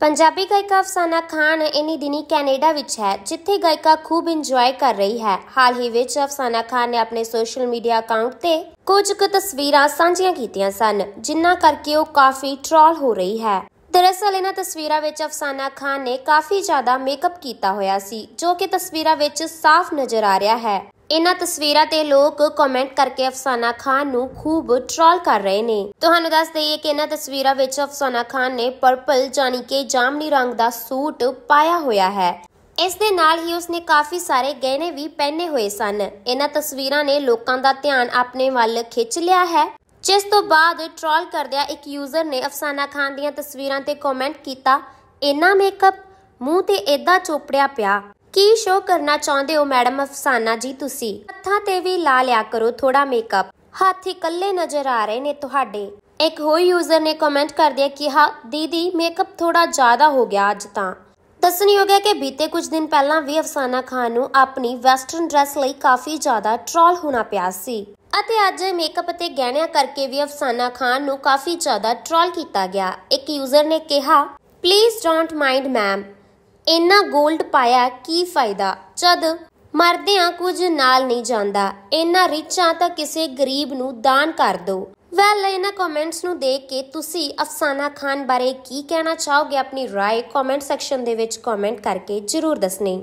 ਪੰਜਾਬੀ ਗਾਇਕਾ ਅਫਸਾਨਾ ਖਾਨ ਇਨੀ ਦਿਨੀ ਕੈਨੇਡਾ ਵਿੱਚ ਹੈ ਜਿੱਥੇ ਗਾਇਕਾ ਖੂਬ ਇੰਜੋਏ ਕਰ ਰਹੀ ਹੈ ਹਾਲ ਹੀ ਵਿੱਚ ਅਫਸਾਨਾ ਖਾਨ ਨੇ ਆਪਣੇ ਸੋਸ਼ਲ ਮੀਡੀਆ ਅਕਾਊਂਟ ਤੇ ਕੁਝ ਕੁ ਤਸਵੀਰਾਂ ਸਾਂਝੀਆਂ ਕੀਤੀਆਂ ਸਨ ਜਿਨ੍ਹਾਂ ਕਰਕੇ ਉਹ ਕਾਫੀ ਟ੍ਰੋਲ ਹੋ ਰਹੀ ਹੈ ਦਰਅਸਲ ਇਹਨਾਂ ਤਸਵੀਰਾਂ ਵਿੱਚ ਅਫਸਾਨਾ ਖਾਨ ਨੇ ਕਾਫੀ ਜ਼ਿਆਦਾ ਮੇਕਅਪ ਕੀਤਾ ਹੋਇਆ ਸੀ ਜੋ ਕਿ ਤਸਵੀਰਾਂ ਵਿੱਚ ਸਾਫ਼ ਨਜ਼ਰ ਆ ਰਿਹਾ ਹੈ ਇਹਨਾਂ ਤਸਵੀਰਾਂ ਤੇ ਲੋਕ ਕਮੈਂਟ ਕਰਕੇ ਅਫਸਾਨਾ ਖਾਨ ਨੂੰ ਖੂਬ ਟ੍ਰੋਲ ਕਰ ਰਹੇ ਨੇ ਤੁਹਾਨੂੰ ਦੱਸ ਦਈਏ ਕਿ ਇਹਨਾਂ ਤਸਵੀਰਾਂ ਵਿੱਚ ਅਫਸਾਨਾ ਖਾਨ ਨੇ ਪਰਪਲ ਜਾਨੀ ਕਿ ਜਾਮਨੀ ਰੰਗ ਦਾ ਸੂਟ ਪਾਇਆ ਹੋਇਆ ਹੈ ਇਸ ਦੇ ਨਾਲ ਹੀ ਉਸਨੇ ਕਾਫੀ ਸਾਰੇ ਗਹਿਣੇ ਵੀ ਪਹਿਨੇ ਹੋਏ ਸਨ ਇਹਨਾਂ ਤਸਵੀਰਾਂ ਨੇ ਲੋਕਾਂ ਦਾ ਧਿਆਨ ਆਪਣੇ ਵੱਲ ਖਿੱਚ ਲਿਆ ਹੈ ਜਿਸ ਤੋਂ ਬਾਅਦ ਟ੍ਰੋਲ ਕਰਦਿਆਂ ਇੱਕ ਯੂਜ਼ਰ ਨੇ ਅਫਸਾਨਾ ਖਾਨ ਦੀਆਂ ਤਸਵੀਰਾਂ ਤੇ ਕਮੈਂਟ ਕੀਤਾ ਇਹਨਾਂ ਮੇਕਅਪ ਮੂੰਹ ਤੇ ਐਦਾਂ ਚੋਪੜਿਆ ਪਿਆ ਕੀ ਸ਼ੋ ਕਰਨਾ ਚਾਹੁੰਦੇ ਹੋ ਮੈਡਮ ਅਫਸਾਨਾ ਜੀ ਤੁਸੀਂ ਹੱਥਾਂ ਤੇ ਵੀ ਲਾ ਲਿਆ ਕਰੋ ਥੋੜਾ ਮੇਕਅਪ ਹੱਥ ਇਕੱਲੇ ਨਜ਼ਰ ਆ ਰਹੇ ਨੇ ਤੁਹਾਡੇ ਇੱਕ ਹੋਰ ਯੂਜ਼ਰ ਨੇ ਕਮੈਂਟ ਕਰ ਦਿਆ ਕਿ ਹਾਂ ਦੀਦੀ ਮੇਕਅਪ ਥੋੜਾ ਜ਼ਿਆਦਾ ਹੋ ਗਿਆ ਅੱਜ ਤਾਂ ਦੱਸਣਯੋਗ ਹੈ ਕਿ ਬੀਤੇ ਕੁਝ ਦਿਨ ਪਹਿਲਾਂ ਵੀ ਅਫਸਾਨਾ ਖਾਨ ਨੂੰ ਆਪਣੀ ਵੈਸਟਰਨ ਡਰੈਸ ਲਈ ਕਾਫੀ ਜ਼ਿਆਦਾ ਟ੍ਰੋਲ ਹੋਣਾ ਪਿਆ ਸੀ ਅਤੇ ਅੱਜ ਮੇਕਅਪ ਅਤੇ ਗਹਿਣਿਆਂ ਕਰਕੇ ਵੀ ਅਫਸਾਨਾ ਖਾਨ ਨੂੰ ਕਾਫੀ ਜ਼ਿਆਦਾ ਟ੍ਰੋਲ ਕੀਤਾ ਗਿਆ ਇੱਕ ਯੂਜ਼ਰ ਨੇ ਕਿਹਾ ਪਲੀਜ਼ ਡੋਂਟ ਮਾਈਂਡ ਮੈਮ ਇੰਨਾ 골ਡ ਪਾਇਆ ਕੀ ਫਾਇਦਾ ਜਦ ਮਰਦਿਆਂ ਕੁਝ ਨਾਲ ਨਹੀਂ ਜਾਂਦਾ ਇੰਨਾ ਰਿਚਾਂ ਤਾਂ ਕਿਸੇ ਗਰੀਬ ਨੂੰ ਦਾਨ ਕਰ ਦਿਓ ਵੈਲ ਇਹਨਾਂ ਕਮੈਂਟਸ ਨੂੰ ਦੇਖ ਕੇ ਤੁਸੀਂ ਅਫਸਾਨਾ ਖਾਨ ਬਾਰੇ ਕੀ ਕਹਿਣਾ ਚਾਹੋਗੇ ਆਪਣੀ رائے ਕਮੈਂਟ ਸੈਕਸ਼ਨ ਦੇ ਵਿੱਚ ਕਮੈਂਟ ਕਰਕੇ ਜਰੂਰ ਦੱਸਣੀ